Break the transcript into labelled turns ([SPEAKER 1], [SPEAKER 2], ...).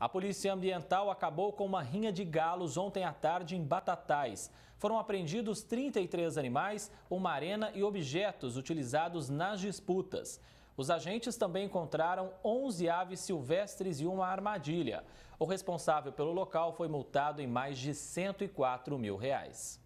[SPEAKER 1] A Polícia Ambiental acabou com uma rinha de galos ontem à tarde em Batatais. Foram apreendidos 33 animais, uma arena e objetos utilizados nas disputas. Os agentes também encontraram 11 aves silvestres e uma armadilha. O responsável pelo local foi multado em mais de 104 mil reais.